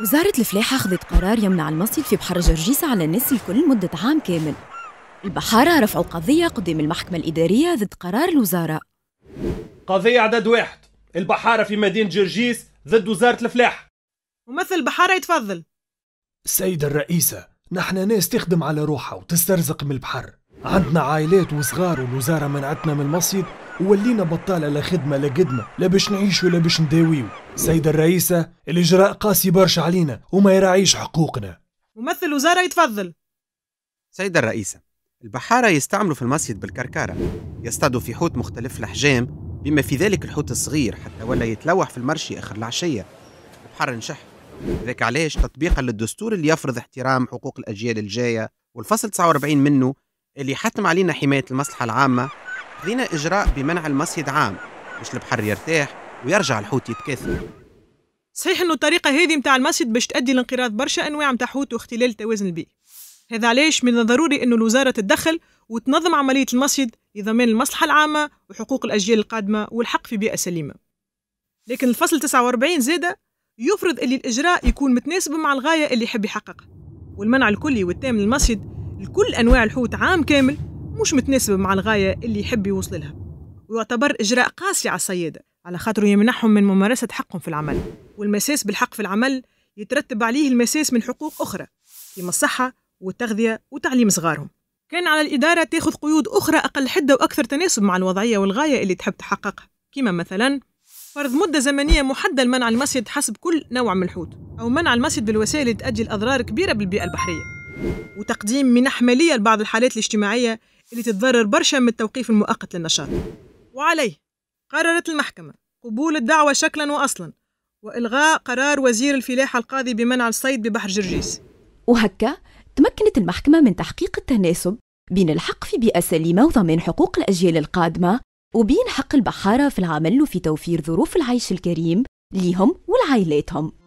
وزارة الفلاحة أخذت قرار يمنع المصيد في بحر جرجيسة على الناس الكل لمدة عام كامل البحارة رفعوا قضية قدام المحكمة الإدارية ضد قرار الوزارة قضية عدد واحد البحارة في مدينة جرجيس ضد وزارة الفلاحة ممثل البحارة يتفضل السيدة الرئيسة نحن ناس تخدم على روحها وتسترزق من البحر عندنا عائلات وصغار والوزارة منعتنا من المصيد وولينا بطالة لا خدمة لا قدمة لا باش نعيشوا ولا باش نداويوا سيدة الرئيسة الإجراء قاسي برشا علينا وما يراعيش حقوقنا ممثل وزارة يتفضل سيدة الرئيسة البحارة يستعملوا في المصيد بالكركارة يصطادوا في حوت مختلف الأحجام بما في ذلك الحوت الصغير حتى ولا يتلوح في المرشي آخر العشية البحر نشح ذاك علاش تطبيقا للدستور اللي يفرض احترام حقوق الأجيال الجاية والفصل 49 منه اللي حتم علينا حماية المصلحة العامة خذينا إجراء بمنع المصيد عام باش البحر يرتاح ويرجع الحوت يتكاثر صحيح انه الطريقة هذه متاع المصيد باش تؤدي لانقراض برشا انواع متاع حوت واختلال التوازن البيئي هذا علاش من الضروري انه الوزارة تتدخل وتنظم عملية المصيد لضمان المصلحة العامة وحقوق الأجيال القادمة والحق في بيئة سليمة لكن الفصل 49 زادة يفرض اللي الإجراء يكون متناسب مع الغاية اللي يحب يحققها والمنع الكلي والتام للمصيد لكل أنواع الحوت عام كامل مش متناسبة مع الغاية اللي يحب يوصل لها ويعتبر إجراء قاسي على الصيادة على خاطره يمنعهم من ممارسة حقهم في العمل والمساس بالحق في العمل يترتب عليه المساس من حقوق أخرى كما الصحة والتغذية وتعليم صغارهم كان على الإدارة تاخذ قيود أخرى أقل حدة وأكثر تناسب مع الوضعية والغاية اللي تحب تحققها كما مثلا فرض مدة زمنية محددة لمنع المصيد حسب كل نوع من الحوت أو منع المصيد بالوسائل اللي تؤدي لأضرار كبيرة بالبيئة البحرية وتقديم منح مالية لبعض الحالات الاجتماعية اللي تتضرر برشا من التوقيف المؤقت للنشاط وعليه قررت المحكمة قبول الدعوة شكلا وأصلا وإلغاء قرار وزير الفلاحة القاضي بمنع الصيد ببحر جرجيس وهكا تمكنت المحكمة من تحقيق التناسب بين الحق في بيئة سليمة وضمان حقوق الأجيال القادمة وبين حق البحارة في العمل وفي توفير ظروف العيش الكريم ليهم ولعائلاتهم